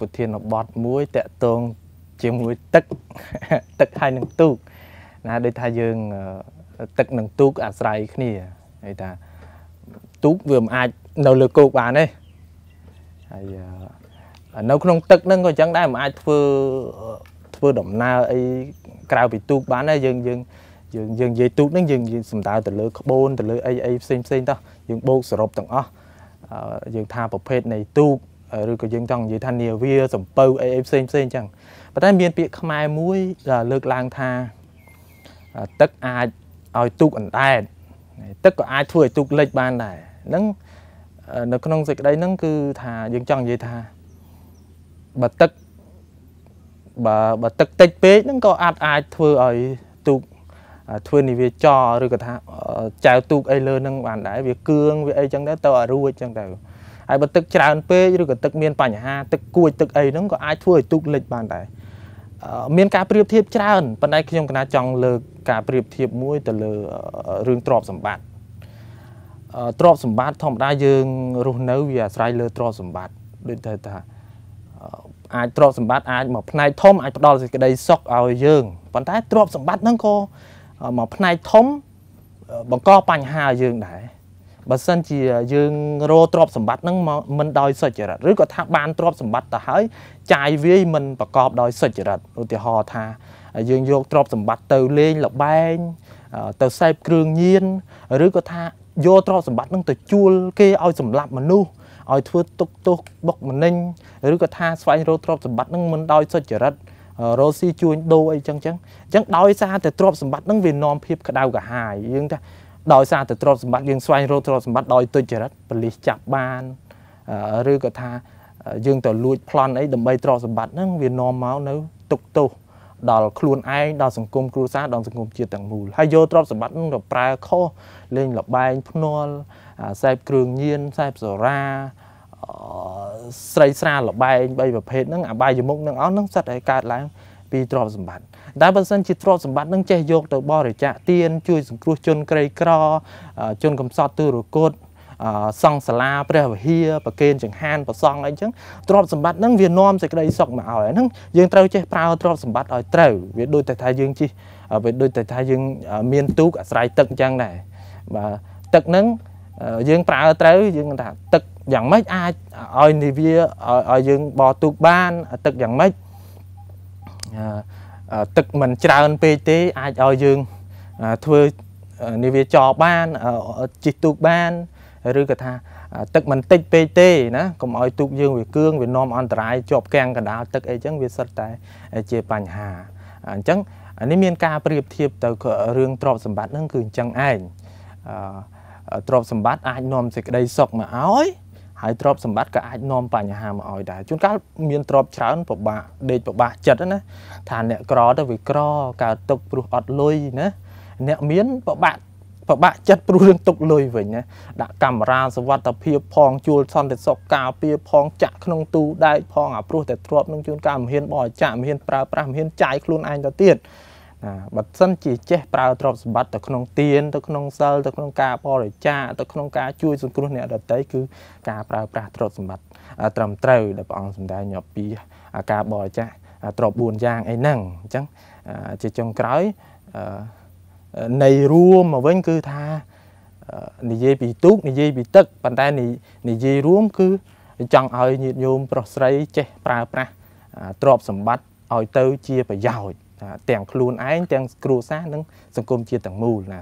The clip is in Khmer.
ប្រធានបទមួយតកតងជាមួយទឹកទឹកហើយនឹងទូកណាដូចថាយើងទឹកនឹងទូកអាស្រ័យគ្នាហើយថាទូកវាមិនអាចនៅលើគោកបានទេហើយនៅក្នុងទឹកហ្នឹងក៏អញ្ចឹងដែរមិនអាចធ្វើធ្វើដំណើរអីក្រៅពីទូកបានដែរយើងយើងយើងយើងនិយាយទូកហ្នឹងយើងសំដៅទៅលើក្បូនទៅលើអីអីផ្សេងផ្សេងតោះយើងបូកសរុបទាំងអស់យើងថាប្រភេទនៃទូកឬក៏យើងចង់និយាយថានាវាសំពៅអីផ្សេងផ្សេងអញ្ចឹងប៉ុន្តែមានពាក្យខ្មែរមួយដែលលើកឡើងថាទឹកអាចឲ្យទូកអណ្ដែតទឹកក៏អាចធ្វើឲ្យទូកលិចបានដែរហ្នឹងនៅក្នុងសេចក្តីហ្នឹងគឺថាយើងចង់និយាយថាបើទឹកបើបើទឹកតិចពេកហ្នឹងក៏អាចអាចធ្វើឲ្យទូកធ្វើនិវាចរឬក៏ថាចៅទូកអីលើហ្នឹងបានដែរវាគឿងវាអីចឹងដែរទៅឲ្យរួចចឹងទៅហើយបើទឹកច្រើនពេកឬក៏ទឹកមានបញ្ហា ទឹកគួចទឹកអីហ្នឹងក៏អាចធ្វើឲ្យទូកលិចបានដែរមាន ការប្រៀបធៀបច្រើនប៉ុន្តែខ្ញុំកណាចង់លើកការប្រៀបធៀបមួយទៅលើរឿងទ្រព្យសម្បត្តិទ្រព្យសម្បត្តិធម្មតាយើងរស់នៅវាអាស្រ័យលើទ្រព្យសម្បត្តិដូចតែថាអាចទ្រព្យសម្បត្តិអាចមកផ្នែកធំអាចផ្ដល់សេចក្តីសុខឲ្យយើងប៉ុន្តែទ្រព្យសម្បត្តិហ្នឹងក៏មកផ្នែកធំបង្កបញ្ហាឲ្យយើងដែរបើសិនជាយើងរកទ្រព្យសម្បត្តិហ្នឹងមកមិនដោយសុចរិតឬក៏ថាបានទ្រព្យសម្បត្តិទៅហើយចាយវាយមិនប្រកបដោយសុចរិតឧទាហរណ៍ថា យើងយកទ្រព្យសម្បត្តិទៅលេងលបែងទៅសេពគ្រឿងញៀនឬក៏ថាយកទ្រព្យសម្បត្តិនឹងទៅជួលគេឲ្យសម្លាប់មនុស្សឲ្យធ្វើទុកទោសបុកម្នេញឬក៏ថាស្វែងរកទ្រព្យសម្បត្តិនឹងមិនដោយសុចរិតរោស៊ីជួញដូរអីចឹងចឹងអញ្ចឹងដោយសារតែទ្រព្យសម្បត្តិនឹងវានាំភាពក្តៅក្រហាយយើងថាដោយសារតែទ្រព្យសម្បត្តិយើងស្វែងរកទ្រព្យសម្បត្តិដោយទុច្ចរិតប៉ូលីសចាប់បានឬក៏ថាយើងទៅលួចប្លន់អីដើម្បីទ្រព្យសម្បត្តិហ្នឹងវានាំមកនៅទុកទោសដល់ខ្លួនឯងដល់សង្គមគ្រួសារដល់សង្គមជាតិទាំងមូលហើយយកទ្រព្យសម្បត្តិហ្នឹងទៅប្រើខុសលេងលបែងភ្នាល់សេពគ្រឿងញៀនសេពសូរ៉ាស្រីស្រាលបែង3ប្រភេទហ្នឹងអបាយមុខនឹងអស់ហ្នឹងសិតឲ្យកើតឡើងពីទ្រព្យសម្បត្តិតែបើសិនជាទ្រព្យសម្បត្តិនឹងចេះយកទៅបរិច្ចាគទាន ជួយសង្គ្រោះជនក្រីក្រជនកំសត់ទុរគតសង់សាលាព្រះវិហារប្រគេនចង្ហានប្រសង់អីចឹងទ្រព្យសម្បត្តិហ្នឹងវានាំសេចក្តីសុខមកឲ្យហ្នឹងយើងត្រូវចេះប្រើទ្រព្យសម្បត្តិឲ្យត្រូវវាដូចតែថាយើងជិះវាដូចតែថាយើង មានទូកអាស្រ័យទឹកអញ្ចឹងដែរបាទទឹកហ្នឹងយើងប្រើត្រូវយើងថាទឹកយ៉ាងម៉េចអាចឲ្យនាវាឲ្យយើងបោទូកបានទឹកយ៉ាងម៉េចទឹកមិនច្រើនពេកទេអាចឲ្យយើងធ្វើនាវាចរបានជីកទូកបានឬក៏ថាទឹកមិនតិចពេកទេណាកុំឲ្យ ទូកយើងវាគឿងវានាំអន្តរាយជាប់កាំងកណ្ដាលទឹកអីចឹងវាសិតតែជាបញ្ហាអញ្ចឹងនេះមានការប្រៀបធៀបទៅរឿងទ្រព្យសម្បត្តិហ្នឹងគឺអញ្ចឹងឯងទ្រព្យសម្បត្តិអាចនាំសេចក្តីសុខមកឲ្យហើយទ្រពសម្បត្តិក៏អាចនាំបញ្ហាមកឲ្យដែរជួនកាលមានទ្រពច្រើនពិបាកដេកពិបាកចិត្តណាថាអ្នកក្រទៅវាក្រកើតទុកព្រោះអត់លុយណាអ្នកមានពិបាកពិបាកចិត្តព្រោះរឿងទុកលុយវិញណាដាក់កាមេរ៉ាសវត្ថិភាពផងជួលសន្តិសុខការពារផងចាក់ក្នុងទូដែកផងអាព្រោះតែទ្រពនឹងជួនកាលមិនហ៊ានបោះចាក់មិនហ៊ានប្រើប្រាស់មិនហ៊ានចាយខ្លួនឯងទៅទៀតណាបើសិនជាចេះប្រើទ្រព្យសម្បត្តិទៅក្នុងទានទៅក្នុងសិលទៅក្នុងការបរិច្ចាគទៅក្នុងការជួយសង្គ្រោះអ្នកដទៃគឺការប្រើប្រាស់ទ្រព្យសម្បត្តិត្រឹមត្រូវដែលព្រះអង្គសម្ដែងយកពីការបរិច្ចាគទ្រព្យ4យ៉ាងអីហ្នឹងអញ្ចឹងជាចុងក្រោយនៃរួមមកវិញគឺថានិយាយពីទូកនិយាយពីទឹក ប៉ុន្តែនិយាយរួមគឺចង់ឲ្យញាតិញោមប្រុសស្រីចេះប្រើប្រាស់ទ្រព្យសម្បត្តិឲ្យទៅជាប្រយោជន៍ទាំងខ្លួនឯងទាំងគ្រួសារនិងសង្គមជាតិទាំងមូលណា